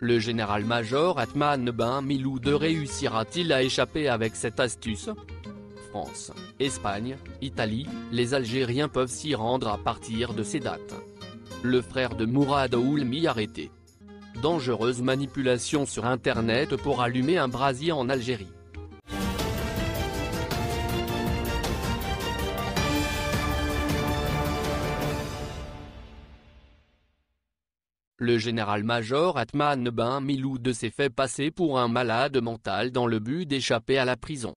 Le général-major Atman Ben Miloude réussira-t-il à échapper avec cette astuce France, Espagne, Italie, les Algériens peuvent s'y rendre à partir de ces dates. Le frère de Mourad Oulmi arrêté. Dangereuse manipulation sur Internet pour allumer un brasier en Algérie. Le général-major Atman Ben Miloud s'est fait passer pour un malade mental dans le but d'échapper à la prison.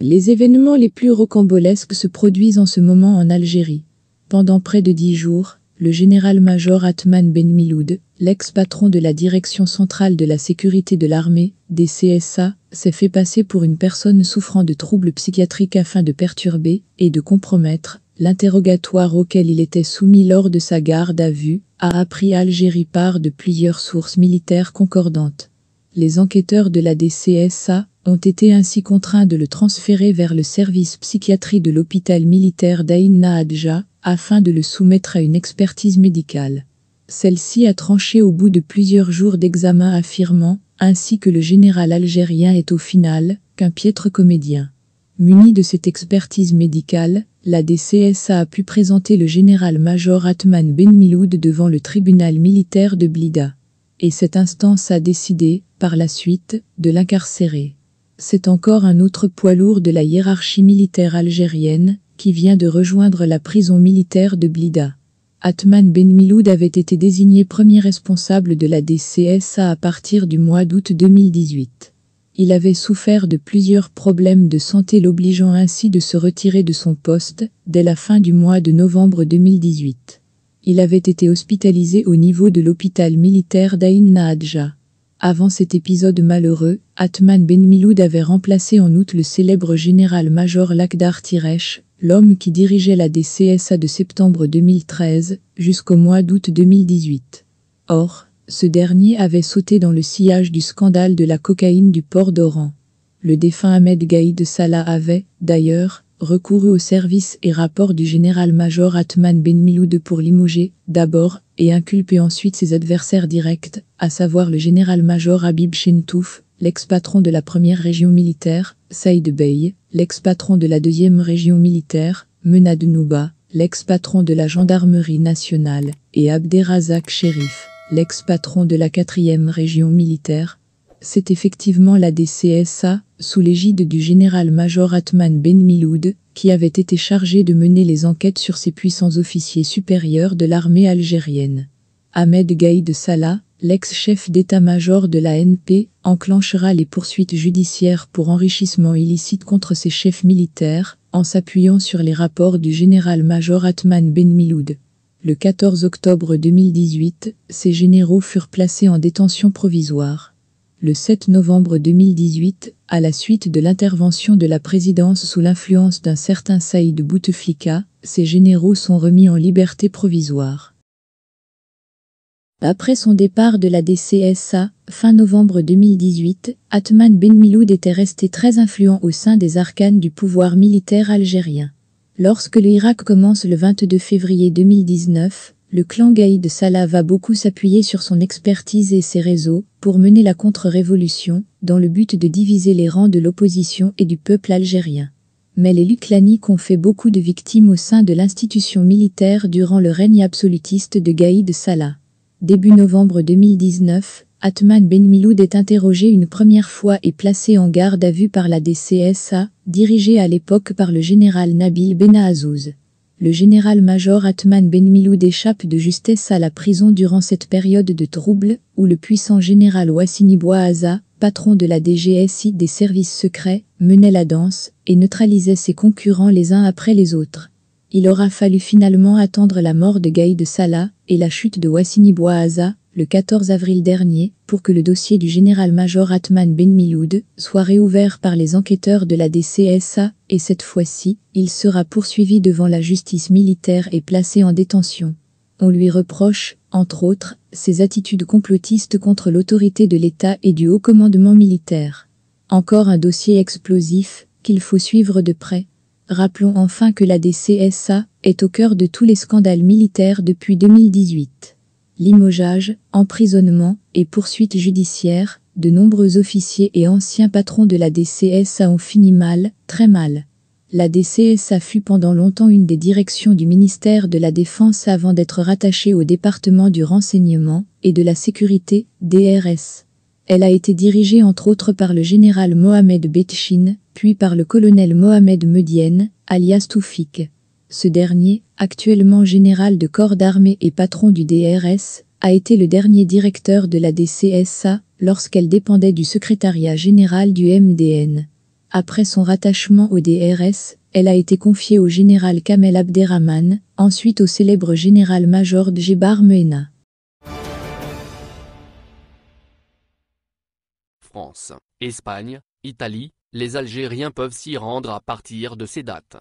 Les événements les plus rocambolesques se produisent en ce moment en Algérie. Pendant près de dix jours, le général-major Atman Ben Miloud, l'ex-patron de la Direction centrale de la sécurité de l'armée, des CSA, s'est fait passer pour une personne souffrant de troubles psychiatriques afin de perturber et de compromettre L'interrogatoire auquel il était soumis lors de sa garde à vue a appris Algérie part de plusieurs sources militaires concordantes. Les enquêteurs de la DCSA ont été ainsi contraints de le transférer vers le service psychiatrie de l'hôpital militaire d'Aïn Nahadja afin de le soumettre à une expertise médicale. Celle-ci a tranché au bout de plusieurs jours d'examen affirmant, ainsi que le général algérien est au final, qu'un piètre comédien. Muni de cette expertise médicale, la DCSA a pu présenter le général-major Atman ben Miloud devant le tribunal militaire de Blida. Et cette instance a décidé, par la suite, de l'incarcérer. C'est encore un autre poids lourd de la hiérarchie militaire algérienne, qui vient de rejoindre la prison militaire de Blida. Atman ben Miloud avait été désigné premier responsable de la DCSA à partir du mois d'août 2018. Il avait souffert de plusieurs problèmes de santé l'obligeant ainsi de se retirer de son poste dès la fin du mois de novembre 2018. Il avait été hospitalisé au niveau de l'hôpital militaire d'Aïn nahadja Avant cet épisode malheureux, Atman ben Miloud avait remplacé en août le célèbre général-major Lakhdar Tiresh, l'homme qui dirigeait la DCSA de septembre 2013 jusqu'au mois d'août 2018. Or, ce dernier avait sauté dans le sillage du scandale de la cocaïne du port d'Oran. Le défunt Ahmed Gaïd Salah avait, d'ailleurs, recouru au service et rapports du général-major Atman Ben Miloud pour limoger, d'abord, et inculper ensuite ses adversaires directs, à savoir le général-major Habib Chentouf, l'ex-patron de la première région militaire, Saïd Bey, l'ex-patron de la deuxième région militaire, Menad Nouba, l'ex-patron de la gendarmerie nationale, et Abderrazak Sherif l'ex-patron de la quatrième région militaire, c'est effectivement la DCSA, sous l'égide du général-major Atman Ben Miloud, qui avait été chargé de mener les enquêtes sur ces puissants officiers supérieurs de l'armée algérienne. Ahmed Gaïd Salah, l'ex-chef d'état-major de la NP, enclenchera les poursuites judiciaires pour enrichissement illicite contre ses chefs militaires, en s'appuyant sur les rapports du général-major Atman Ben Miloud. Le 14 octobre 2018, ces généraux furent placés en détention provisoire. Le 7 novembre 2018, à la suite de l'intervention de la présidence sous l'influence d'un certain Saïd Bouteflika, ces généraux sont remis en liberté provisoire. Après son départ de la DCSA, fin novembre 2018, Atman Ben Miloud était resté très influent au sein des arcanes du pouvoir militaire algérien. Lorsque l'Irak commence le 22 février 2019, le clan Gaïd Salah va beaucoup s'appuyer sur son expertise et ses réseaux pour mener la contre-révolution, dans le but de diviser les rangs de l'opposition et du peuple algérien. Mais les Luclaniques ont fait beaucoup de victimes au sein de l'institution militaire durant le règne absolutiste de Gaïd Salah. Début novembre 2019, Atman Ben Miloud est interrogé une première fois et placé en garde à vue par la DCSA, dirigée à l'époque par le général Nabil Benahazouz. Le général-major Atman ben Miloud échappe de justesse à la prison durant cette période de trouble, où le puissant général Wassini Bouaza, patron de la DGSI des services secrets, menait la danse et neutralisait ses concurrents les uns après les autres. Il aura fallu finalement attendre la mort de Gaïd Salah et la chute de Wassini Bouaza le 14 avril dernier, pour que le dossier du général-major Atman Ben Miloud soit réouvert par les enquêteurs de la DCSA, et cette fois-ci, il sera poursuivi devant la justice militaire et placé en détention. On lui reproche, entre autres, ses attitudes complotistes contre l'autorité de l'État et du haut commandement militaire. Encore un dossier explosif qu'il faut suivre de près. Rappelons enfin que la DCSA est au cœur de tous les scandales militaires depuis 2018 limogeage, emprisonnement et poursuites judiciaires, de nombreux officiers et anciens patrons de la DCSA ont fini mal, très mal. La DCSA fut pendant longtemps une des directions du ministère de la Défense avant d'être rattachée au département du renseignement et de la sécurité, DRS. Elle a été dirigée entre autres par le général Mohamed Betchine, puis par le colonel Mohamed Medienne, alias Toufik. Ce dernier, actuellement général de corps d'armée et patron du DRS, a été le dernier directeur de la DCSA lorsqu'elle dépendait du secrétariat général du MDN. Après son rattachement au DRS, elle a été confiée au général Kamel Abderrahman, ensuite au célèbre général-major Djebar Mena. France, Espagne, Italie, les Algériens peuvent s'y rendre à partir de ces dates.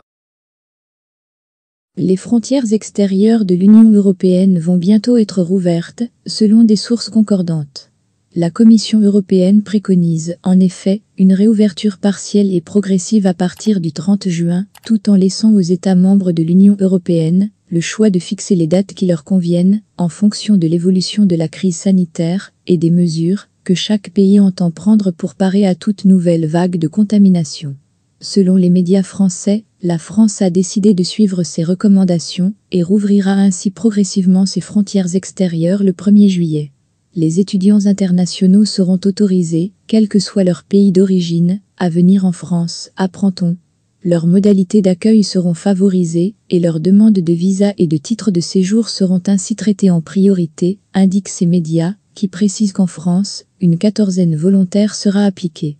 Les frontières extérieures de l'Union européenne vont bientôt être rouvertes, selon des sources concordantes. La Commission européenne préconise, en effet, une réouverture partielle et progressive à partir du 30 juin, tout en laissant aux États membres de l'Union européenne le choix de fixer les dates qui leur conviennent, en fonction de l'évolution de la crise sanitaire et des mesures que chaque pays entend prendre pour parer à toute nouvelle vague de contamination. Selon les médias français, la France a décidé de suivre ces recommandations et rouvrira ainsi progressivement ses frontières extérieures le 1er juillet. Les étudiants internationaux seront autorisés, quel que soit leur pays d'origine, à venir en France, apprend-on. Leurs modalités d'accueil seront favorisées et leurs demandes de visa et de titres de séjour seront ainsi traitées en priorité, indiquent ces médias, qui précisent qu'en France, une quatorzaine volontaire sera appliquée.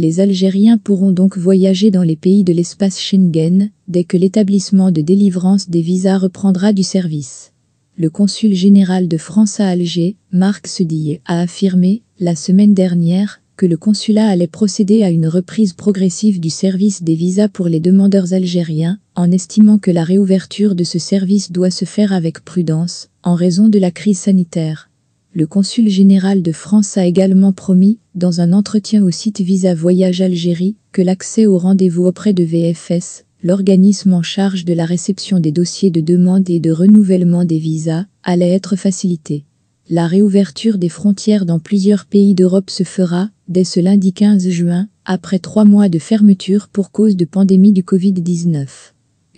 Les Algériens pourront donc voyager dans les pays de l'espace Schengen dès que l'établissement de délivrance des visas reprendra du service. Le consul général de France à Alger, Marc Sudier, a affirmé, la semaine dernière, que le consulat allait procéder à une reprise progressive du service des visas pour les demandeurs algériens, en estimant que la réouverture de ce service doit se faire avec prudence, en raison de la crise sanitaire. Le consul général de France a également promis, dans un entretien au site Visa Voyage Algérie, que l'accès au rendez-vous auprès de VFS, l'organisme en charge de la réception des dossiers de demande et de renouvellement des visas, allait être facilité. La réouverture des frontières dans plusieurs pays d'Europe se fera, dès ce lundi 15 juin, après trois mois de fermeture pour cause de pandémie du Covid-19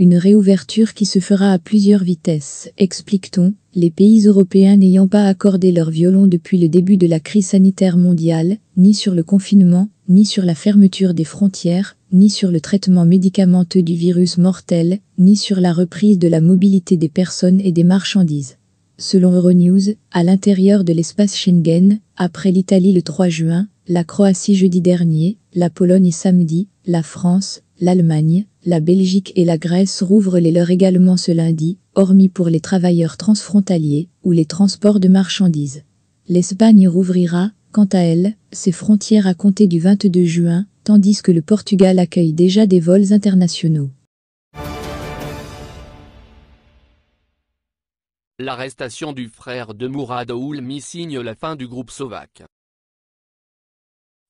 une réouverture qui se fera à plusieurs vitesses, explique-t-on, les pays européens n'ayant pas accordé leur violon depuis le début de la crise sanitaire mondiale, ni sur le confinement, ni sur la fermeture des frontières, ni sur le traitement médicamenteux du virus mortel, ni sur la reprise de la mobilité des personnes et des marchandises. Selon Euronews, à l'intérieur de l'espace Schengen, après l'Italie le 3 juin, la Croatie jeudi dernier, la Pologne samedi, la France, l'Allemagne, la Belgique et la Grèce rouvrent les leurs également ce lundi, hormis pour les travailleurs transfrontaliers ou les transports de marchandises. L'Espagne rouvrira, quant à elle, ses frontières à compter du 22 juin, tandis que le Portugal accueille déjà des vols internationaux. L'arrestation du frère de Mourad Oulmi signe la fin du groupe sovaque.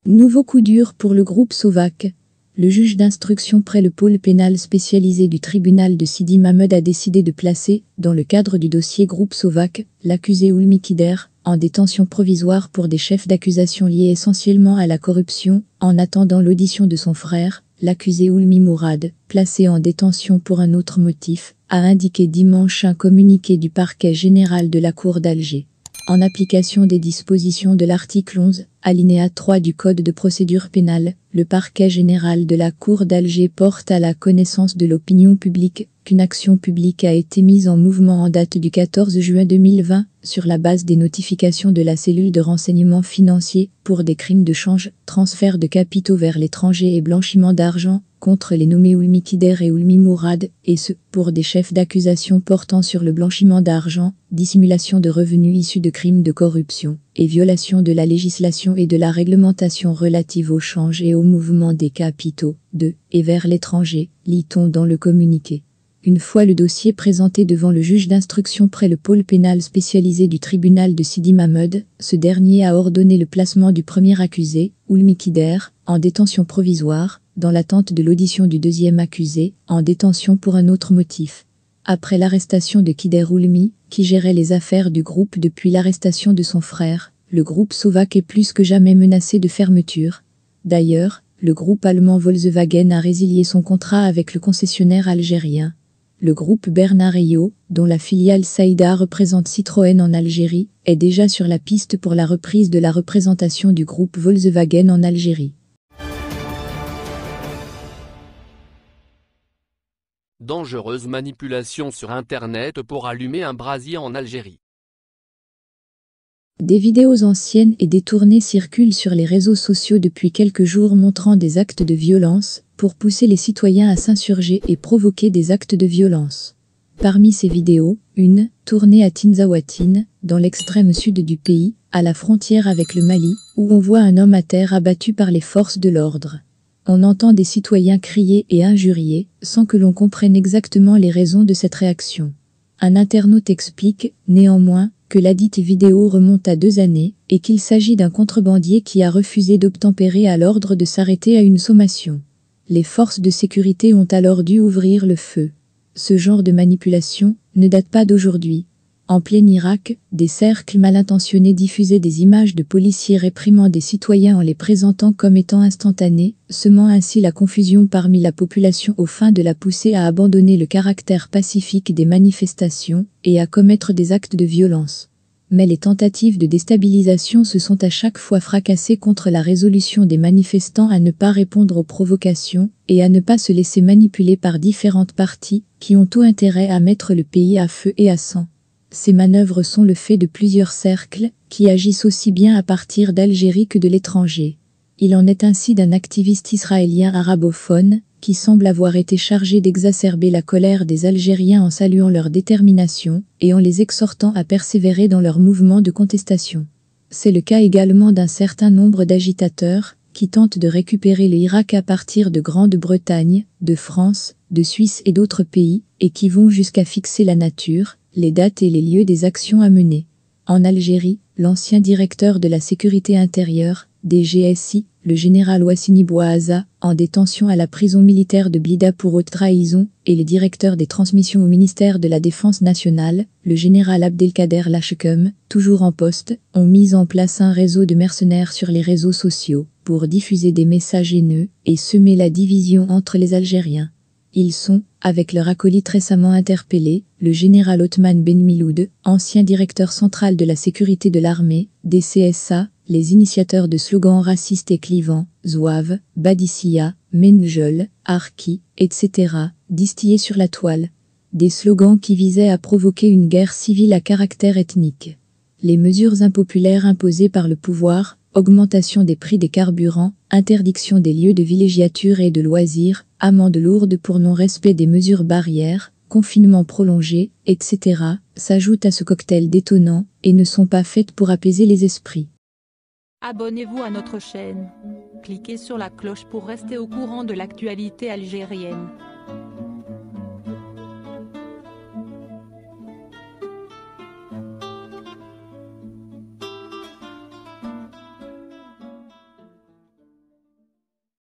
Nouveau coup dur pour le groupe sovaque le juge d'instruction près le pôle pénal spécialisé du tribunal de Sidi Mahmoud a décidé de placer, dans le cadre du dossier groupe Sovac, l'accusé Oulmi Kider, en détention provisoire pour des chefs d'accusation liés essentiellement à la corruption, en attendant l'audition de son frère, l'accusé Oulmi Mourad, placé en détention pour un autre motif, a indiqué dimanche un communiqué du parquet général de la Cour d'Alger. En application des dispositions de l'article 11, alinéa 3 du Code de procédure pénale, le parquet général de la Cour d'Alger porte à la connaissance de l'opinion publique qu'une action publique a été mise en mouvement en date du 14 juin 2020 sur la base des notifications de la cellule de renseignement financier pour des crimes de change, transfert de capitaux vers l'étranger et blanchiment d'argent contre les nommés Ulmi Kider et Oulmi Mourad, et ce, pour des chefs d'accusation portant sur le blanchiment d'argent, dissimulation de revenus issus de crimes de corruption et violation de la législation et de la réglementation relative au changes et aux au mouvement des capitaux de et vers l'étranger, lit-on dans le communiqué. Une fois le dossier présenté devant le juge d'instruction près le pôle pénal spécialisé du tribunal de Sidi Mahmoud, ce dernier a ordonné le placement du premier accusé, Oulmi Kider, en détention provisoire, dans l'attente de l'audition du deuxième accusé, en détention pour un autre motif. Après l'arrestation de Kider Oulmi, qui gérait les affaires du groupe depuis l'arrestation de son frère, le groupe Sovac est plus que jamais menacé de fermeture, D'ailleurs, le groupe allemand Volkswagen a résilié son contrat avec le concessionnaire algérien. Le groupe Bernard Rio, dont la filiale Saïda représente Citroën en Algérie, est déjà sur la piste pour la reprise de la représentation du groupe Volkswagen en Algérie. Dangereuse manipulation sur Internet pour allumer un brasier en Algérie. Des vidéos anciennes et détournées circulent sur les réseaux sociaux depuis quelques jours montrant des actes de violence pour pousser les citoyens à s'insurger et provoquer des actes de violence. Parmi ces vidéos, une, tournée à Tinzawatin, dans l'extrême sud du pays, à la frontière avec le Mali, où on voit un homme à terre abattu par les forces de l'ordre. On entend des citoyens crier et injurier, sans que l'on comprenne exactement les raisons de cette réaction. Un internaute explique, néanmoins, que ladite vidéo remonte à deux années et qu'il s'agit d'un contrebandier qui a refusé d'obtempérer à l'ordre de s'arrêter à une sommation. Les forces de sécurité ont alors dû ouvrir le feu. Ce genre de manipulation ne date pas d'aujourd'hui. En plein Irak, des cercles mal intentionnés diffusaient des images de policiers réprimant des citoyens en les présentant comme étant instantanés, semant ainsi la confusion parmi la population au fin de la pousser à abandonner le caractère pacifique des manifestations et à commettre des actes de violence. Mais les tentatives de déstabilisation se sont à chaque fois fracassées contre la résolution des manifestants à ne pas répondre aux provocations et à ne pas se laisser manipuler par différentes parties qui ont tout intérêt à mettre le pays à feu et à sang. Ces manœuvres sont le fait de plusieurs cercles qui agissent aussi bien à partir d'Algérie que de l'étranger. Il en est ainsi d'un activiste israélien arabophone qui semble avoir été chargé d'exacerber la colère des Algériens en saluant leur détermination et en les exhortant à persévérer dans leur mouvement de contestation. C'est le cas également d'un certain nombre d'agitateurs qui tentent de récupérer l'Irak à partir de Grande-Bretagne, de France, de Suisse et d'autres pays, et qui vont jusqu'à fixer la nature, les dates et les lieux des actions à mener. En Algérie, l'ancien directeur de la sécurité intérieure, DGSI, le général Wassini Bouaza, en détention à la prison militaire de Blida pour haute trahison, et les directeurs des transmissions au ministère de la Défense nationale, le général Abdelkader Lachkem, toujours en poste, ont mis en place un réseau de mercenaires sur les réseaux sociaux pour diffuser des messages haineux et semer la division entre les Algériens. Ils sont, avec leur acolyte récemment interpellé, le général Othman Ben Miloud, ancien directeur central de la sécurité de l'armée, des CSA, les initiateurs de slogans racistes et clivants, Zouave, Badissia, Menjol »,« Arki, etc., distillés sur la toile. Des slogans qui visaient à provoquer une guerre civile à caractère ethnique. Les mesures impopulaires imposées par le pouvoir, augmentation des prix des carburants, interdiction des lieux de villégiature et de loisirs, amendes lourdes pour non-respect des mesures barrières, confinement prolongé, etc., s'ajoutent à ce cocktail détonnant et ne sont pas faites pour apaiser les esprits. Abonnez-vous à notre chaîne. Cliquez sur la cloche pour rester au courant de l'actualité algérienne.